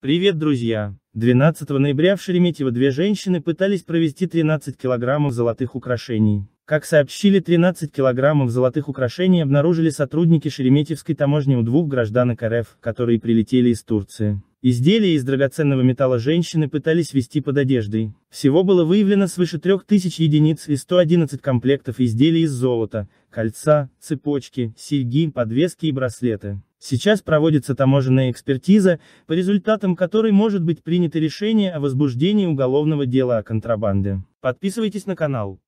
Привет, друзья! 12 ноября в Шереметьево две женщины пытались провести 13 килограммов золотых украшений. Как сообщили, 13 килограммов золотых украшений обнаружили сотрудники Шереметьевской таможни у двух гражданок РФ, которые прилетели из Турции. Изделия из драгоценного металла женщины пытались вести под одеждой. Всего было выявлено свыше 3000 единиц и 111 комплектов изделий из золота, кольца, цепочки, серьги, подвески и браслеты. Сейчас проводится таможенная экспертиза, по результатам которой может быть принято решение о возбуждении уголовного дела о контрабанде. Подписывайтесь на канал.